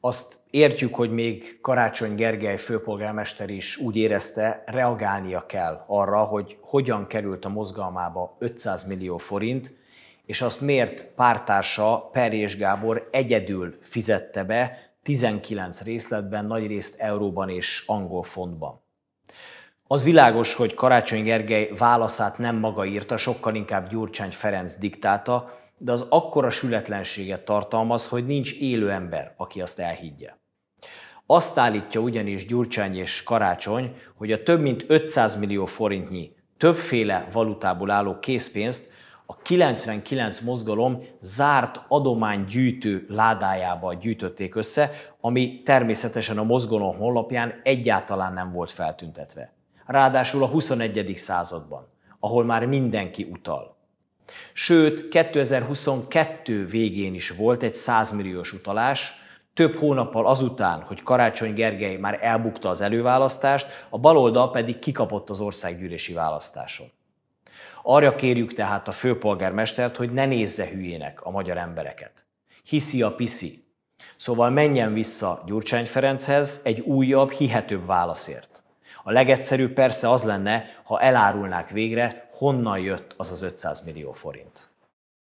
Azt értjük, hogy még Karácsony Gergely főpolgármester is úgy érezte, reagálnia kell arra, hogy hogyan került a mozgalmába 500 millió forint, és azt miért pártársa Perés Gábor egyedül fizette be 19 részletben, nagyrészt euróban és angol fontban. Az világos, hogy Karácsony Gergely válaszát nem maga írta, sokkal inkább Gyurcsány Ferenc diktálta, de az akkora sületlenséget tartalmaz, hogy nincs élő ember, aki azt elhiggye. Azt állítja ugyanis Gyurcsány és Karácsony, hogy a több mint 500 millió forintnyi többféle valutából álló készpénzt a 99 mozgalom zárt adománygyűjtő ládájába gyűjtötték össze, ami természetesen a mozgalom honlapján egyáltalán nem volt feltüntetve. Ráadásul a 21. században, ahol már mindenki utal. Sőt, 2022 végén is volt egy 100 milliós utalás, több hónappal azután, hogy Karácsony Gergely már elbukta az előválasztást, a baloldal pedig kikapott az országgyűlési választáson. Arra kérjük tehát a főpolgármestert, hogy ne nézze hülyének a magyar embereket. Hiszi a piszi. Szóval menjen vissza Gyurcsány Ferenchez egy újabb, hihetőbb válaszért. A legegyszerűbb persze az lenne, ha elárulnák végre, honnan jött az az 500 millió forint.